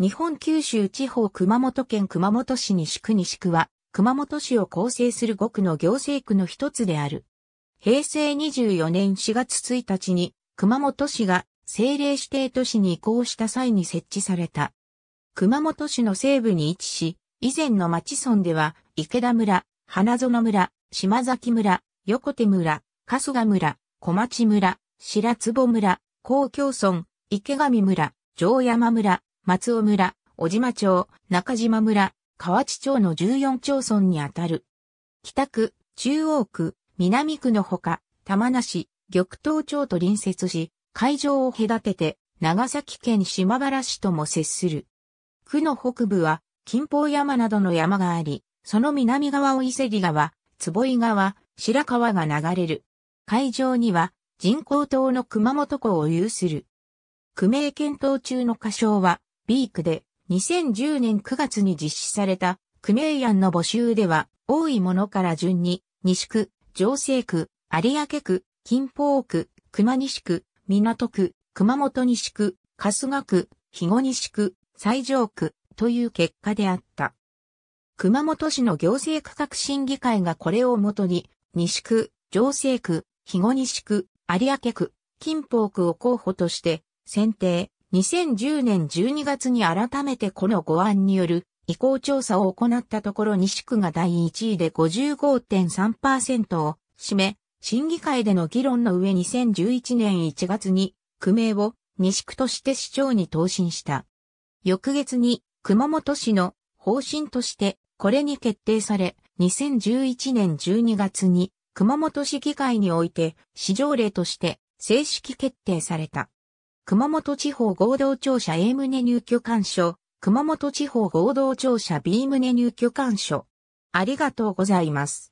日本九州地方熊本県熊本市西区西区は、熊本市を構成する5区の行政区の一つである。平成24年4月1日に、熊本市が政令指定都市に移行した際に設置された。熊本市の西部に位置し、以前の町村では、池田村、花園村、島崎村、横手村、春日村、小町村、白坪村、公共村、池上村、城山村、松尾村、小島町、中島村、河内町の14町村にあたる。北区、中央区、南区のほか、玉名市、玉東町と隣接し、海上を隔てて、長崎県島原市とも接する。区の北部は、金峰山などの山があり、その南側を伊勢木川、坪井川、白川が流れる。海上には、人工島の熊本港を有する。区名検討中の仮称は、ビークで2010年9月に実施されたクメイアンの募集では多いものから順に西区、上西区、有明区、近峰区、熊西区、港区、熊本西区、春日区、肥後西区、西条区という結果であった。熊本市の行政区画審議会がこれをもとに西区、上西区、肥後西区、有明区、近峰区を候補として選定、2010年12月に改めてこのご案による意向調査を行ったところ西区が第1位で55.3%を占め、審議会での議論の上2011年1月に区名を西区として市長に答申した。翌月に熊本市の方針としてこれに決定され、2011年12月に熊本市議会において市条例として正式決定された。熊本地方合同庁舎 A 棟入居官所、熊本地方合同庁舎 B 棟入居官所。ありがとうございます。